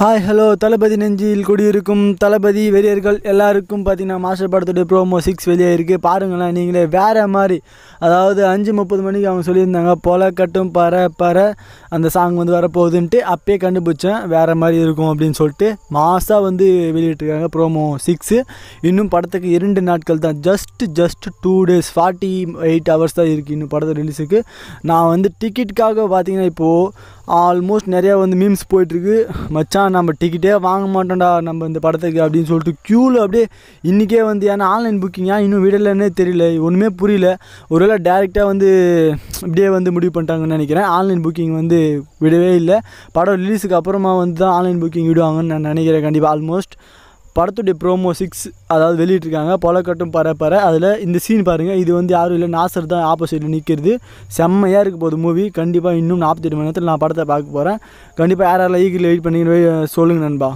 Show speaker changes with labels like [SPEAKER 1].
[SPEAKER 1] hi hello தளபதி நெஞ்சியில் குடியிருக்கும் தளபதி வெறியர்கள் எல்லாருக்கும் பார்த்தீங்கன்னா மாஸ்டர் படத்துடைய ப்ரோமோ சிக்ஸ் வெளியே இருக்குது பாருங்களேன் நீங்களே வேறு மாதிரி அதாவது அஞ்சு முப்பது மணிக்கு அவங்க சொல்லியிருந்தாங்க பொல கட்டும் பற பற அந்த சாங் வந்து வரப்போகுதுன்ட்டு அப்பயே கண்டுபிடிச்சேன் வேறு மாதிரி இருக்கும் அப்படின்னு சொல்லிட்டு மாஸாக வந்து வெளியிட்டிருக்காங்க ப்ரோமோ சிக்ஸு இன்னும் படத்துக்கு இரண்டு நாட்கள் தான் just just two days forty eight hours தான் இருக்குது இன்னும் படத்தை ரிலீஸுக்கு நான் வந்து டிக்கெட்டுக்காக பார்த்தீங்கன்னா இப்போது ஆல்மோஸ்ட் நிறையா வந்து மீம்ஸ் போயிட்டுருக்கு மச்சான் நம்ம டிக்கெட்டே வாங்க மாட்டோம்டா நம்ம இந்த படத்துக்கு அப்படின்னு சொல்லிட்டு க்யூவில் அப்படியே இன்றைக்கே வந்து ஏன்னா ஆன்லைன் புக்கிங்காக இன்னும் விடலைன்னே தெரியல ஒன்றுமே புரியல ஒருவேளை டேரெக்டாக வந்து இப்படியே வந்து முடிவு பண்ணிட்டாங்கன்னு நினைக்கிறேன் ஆன்லைன் புக்கிங் வந்து விடவே இல்லை படம் ரிலீஸுக்கு அப்புறமா வந்து தான் ஆன்லைன் புக்கிங் விடுவாங்கன்னு நான் நினைக்கிறேன் கண்டிப்பாக ஆல்மோஸ்ட் படத்துடைய ப்ரோமோ சிக்ஸ் அதாவது வெளியிட்ருக்காங்க பொலக்கட்டும் பற அதில் இந்த சீன் பாருங்கள் இது வந்து யாரும் இல்லை நாசர் தான் ஆப்போசிட்டில் நிற்கிறது செம்மையாக இருக்க போகுது மூவி கண்டிப்பாக இன்னும் நாற்பத்தெட்டு மணி நேரத்தில் நான் படத்தை பார்க்க போகிறேன் கண்டிப்பாக யார் யாரெல்லாம் ஈக்கில் வெயிட் பண்ணி சொல்லுங்கள் நண்பா